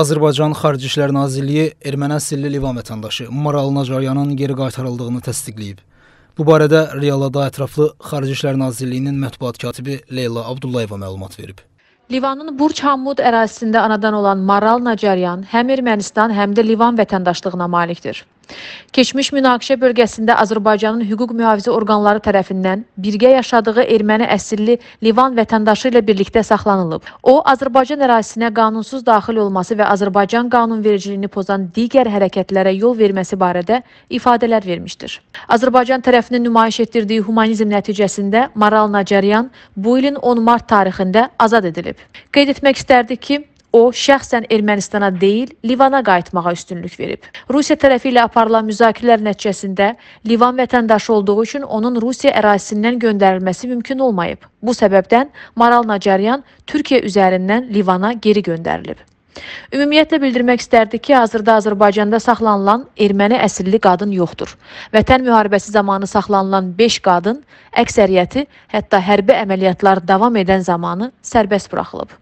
Azərbaycan Xarici İşlər Nazirliyi erməni əsilli Livan vətəndaşı Maral Nacaryanın geri qaytarıldığını təsdiqləyib. Bu barədə Realada ətraflı Xarici İşlər Nazirliyinin mətbuat katibi Leyla Abdullayeva məlumat verib. Livanın Burç Hammud ərazisində anadan olan Maral Nacaryan həm Ermənistan, həm də Livan vətəndaşlığına malikdir. Keçmiş münaqişə bölgəsində Azərbaycanın hüquq mühafizə orqanları tərəfindən birgə yaşadığı erməni əsilli Livan vətəndaşı ilə birlikdə saxlanılıb. O, Azərbaycan ərazisinə qanunsuz daxil olması və Azərbaycan qanunvericiliyini pozan digər hərəkətlərə yol verməsi barədə ifadələr vermişdir. Azərbaycan tərəfinin nümayiş etdirdiyi humanizm nəticəsində Maral Nacaryan bu ilin 10 mart tarixində azad edilib. Qeyd etmək istərdik ki, O, şəxsən Ermənistana deyil, Livana qayıtmağa üstünlük verib. Rusiya tərəfi ilə aparılan müzakirələr nəticəsində Livan vətəndaşı olduğu üçün onun Rusiya ərazisindən göndərilməsi mümkün olmayıb. Bu səbəbdən Maral Nacaryan Türkiyə üzərindən Livana geri göndərilib. Ümumiyyətlə bildirmək istərdi ki, hazırda Azərbaycanda saxlanılan erməni əsilli qadın yoxdur. Vətən müharibəsi zamanı saxlanılan 5 qadın əksəriyyəti hətta hərbi əməliyyatlar davam edən zamanı sərbəst buraxılıb.